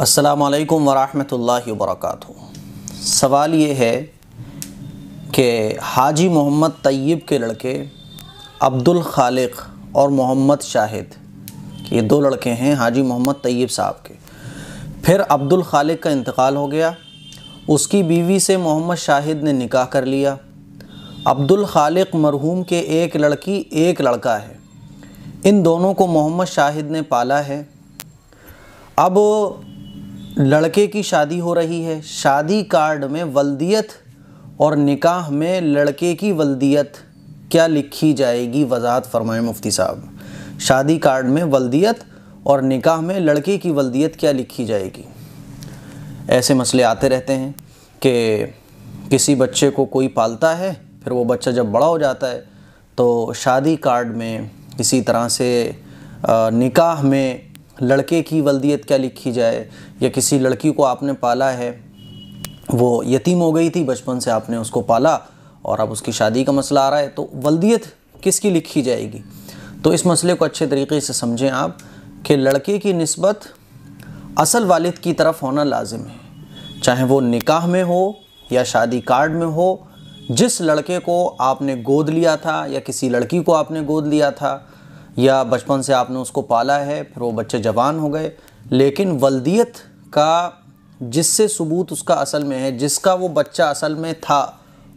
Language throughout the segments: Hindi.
असलकम वरहमल वर्क सवाल ये है कि हाजी मोहम्मद तय्यब के लड़के अब्दुल खालिक और मोहम्मद शाहिद ये दो लड़के हैं हाजी मोहम्मद तय्यब साहब के फिर अब्दुल खालिक का इंतकाल हो गया उसकी बीवी से मोहम्मद शाहिद ने निकाह कर लिया अब्दुल खालिक मरहूम के एक लड़की एक लड़का है इन दोनों को मोहम्मद शाहिद ने पाला है अब लड़के की शादी हो रही है शादी कार्ड में वल्दियत और निकाह में लड़के की वल्दियत क्या लिखी जाएगी वजाहत फरमाए मुफ्ती साहब शादी कार्ड में वल्दियत और निकाह में लड़के की वल्दियत क्या लिखी जाएगी ऐसे मसले आते रहते हैं कि किसी बच्चे को कोई पालता है फिर वो बच्चा जब बड़ा हो जाता है तो शादी कार्ड में किसी तरह से निकाह में लड़के की वलदियत क्या लिखी जाए या किसी लड़की को आपने पाला है वो यतीम हो गई थी बचपन से आपने उसको पाला और अब उसकी शादी का मसला आ रहा है तो वलदियत किसकी लिखी जाएगी तो इस मसले को अच्छे तरीके से समझें आप कि लड़के की नस्बत असल वालिद की तरफ होना लाजिम है चाहे वो निकाह में हो या शादी कार्ड में हो जिस लड़के को आपने गोद लिया था या किसी लड़की को आपने गोद लिया था या बचपन से आपने उसको पाला है फिर वो बच्चे जवान हो गए लेकिन वल्दियत का जिससे सबूत उसका असल में है जिसका वो बच्चा असल में था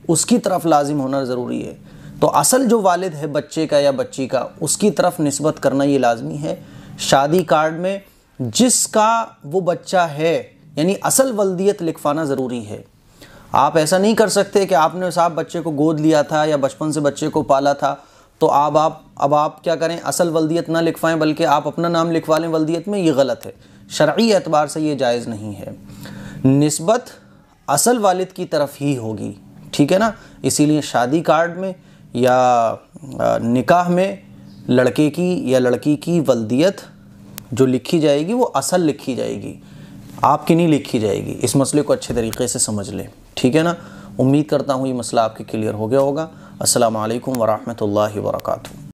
उसकी तरफ लाजिम होना ज़रूरी है तो असल जो वालिद है बच्चे का या बच्ची का उसकी तरफ नस्बत करना ये लाजमी है शादी कार्ड में जिसका वो बच्चा है यानी असल वल्दियत लिखवाना ज़रूरी है आप ऐसा नहीं कर सकते कि आपने साहब बच्चे को गोद लिया था या बचपन से बच्चे को पाला था तो अब आप अब आप क्या करें असल वलदियत ना लिखवाएं बल्कि आप अपना नाम लिखवा लें वलदियत में ये गलत है शर्य एतबार से ये जायज़ नहीं है नस्बत असल वालिद की तरफ ही होगी ठीक है ना इसीलिए शादी कार्ड में या निकाह में लड़के की या लड़की की वलदियत जो लिखी जाएगी वो असल लिखी जाएगी आपकी नहीं लिखी जाएगी इस मसले को अच्छे तरीके से समझ लें ठीक है ना उम्मीद करता हूँ ये मसला आपके क्लियर हो गया होगा असलकम वरहमल वर्का